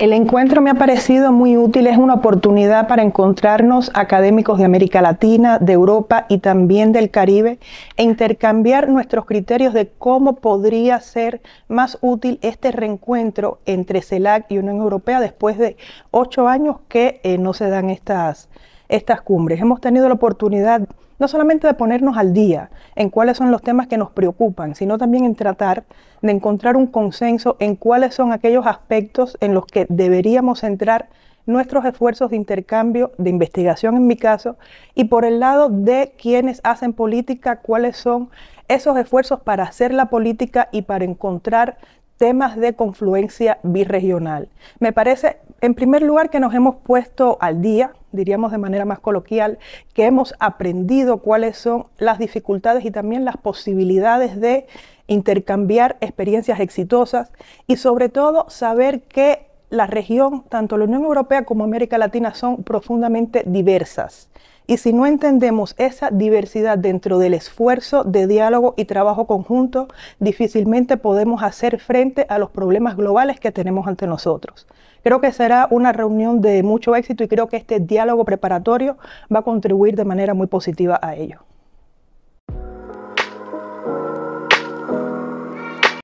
El encuentro me ha parecido muy útil, es una oportunidad para encontrarnos académicos de América Latina, de Europa y también del Caribe e intercambiar nuestros criterios de cómo podría ser más útil este reencuentro entre CELAC y Unión Europea después de ocho años que eh, no se dan estas estas cumbres. Hemos tenido la oportunidad no solamente de ponernos al día en cuáles son los temas que nos preocupan, sino también en tratar de encontrar un consenso en cuáles son aquellos aspectos en los que deberíamos centrar nuestros esfuerzos de intercambio, de investigación en mi caso, y por el lado de quienes hacen política, cuáles son esos esfuerzos para hacer la política y para encontrar temas de confluencia birregional. Me parece, en primer lugar, que nos hemos puesto al día, diríamos de manera más coloquial, que hemos aprendido cuáles son las dificultades y también las posibilidades de intercambiar experiencias exitosas y sobre todo saber que la región, tanto la Unión Europea como América Latina, son profundamente diversas y si no entendemos esa diversidad dentro del esfuerzo de diálogo y trabajo conjunto, difícilmente podemos hacer frente a los problemas globales que tenemos ante nosotros. Creo que será una reunión de mucho éxito y creo que este diálogo preparatorio va a contribuir de manera muy positiva a ello.